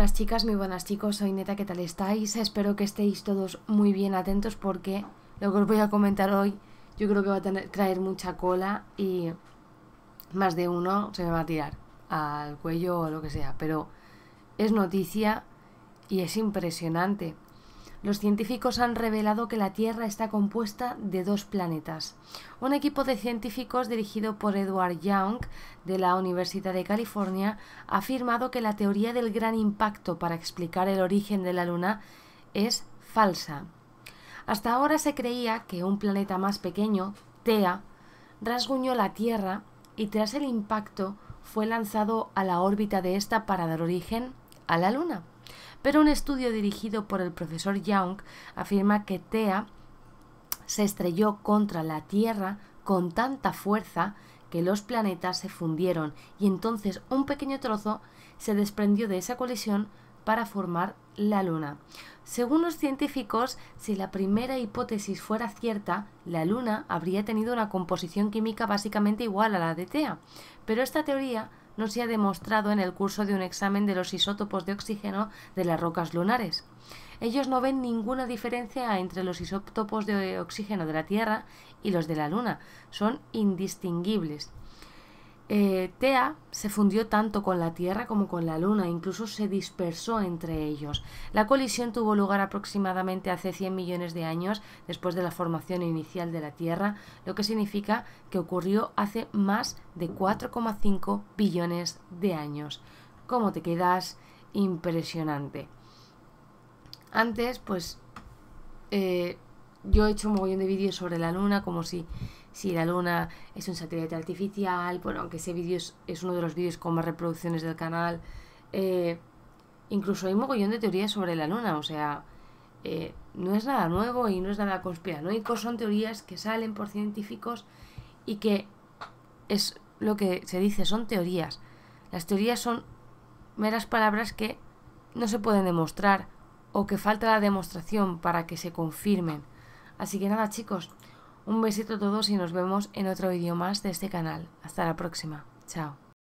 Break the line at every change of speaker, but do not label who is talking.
buenas chicas, muy buenas chicos, soy Neta, ¿qué tal estáis? Espero que estéis todos muy bien atentos porque lo que os voy a comentar hoy yo creo que va a traer mucha cola y más de uno se me va a tirar al cuello o lo que sea, pero es noticia y es impresionante los científicos han revelado que la Tierra está compuesta de dos planetas. Un equipo de científicos dirigido por Edward Young de la Universidad de California ha afirmado que la teoría del gran impacto para explicar el origen de la Luna es falsa. Hasta ahora se creía que un planeta más pequeño, Thea, rasguñó la Tierra y tras el impacto fue lanzado a la órbita de esta para dar origen a la Luna pero un estudio dirigido por el profesor Young afirma que Thea se estrelló contra la Tierra con tanta fuerza que los planetas se fundieron y entonces un pequeño trozo se desprendió de esa colisión para formar la Luna. Según los científicos, si la primera hipótesis fuera cierta, la Luna habría tenido una composición química básicamente igual a la de Tea, pero esta teoría no se ha demostrado en el curso de un examen de los isótopos de oxígeno de las rocas lunares. Ellos no ven ninguna diferencia entre los isótopos de oxígeno de la Tierra y los de la Luna, son indistinguibles. Eh, Tea se fundió tanto con la Tierra como con la Luna, incluso se dispersó entre ellos. La colisión tuvo lugar aproximadamente hace 100 millones de años después de la formación inicial de la Tierra, lo que significa que ocurrió hace más de 4,5 billones de años. ¿Cómo te quedas? Impresionante. Antes, pues, eh, yo he hecho un montón de vídeos sobre la Luna como si si la luna es un satélite artificial, bueno, aunque ese vídeo es, uno de los vídeos con más reproducciones del canal. Eh, incluso hay un mogollón de teorías sobre la luna, o sea, eh, no es nada nuevo y no es nada conspiranoico, son teorías que salen por científicos y que es lo que se dice, son teorías. Las teorías son meras palabras que no se pueden demostrar o que falta la demostración para que se confirmen. Así que nada chicos, un besito a todos y nos vemos en otro vídeo más de este canal. Hasta la próxima. Chao.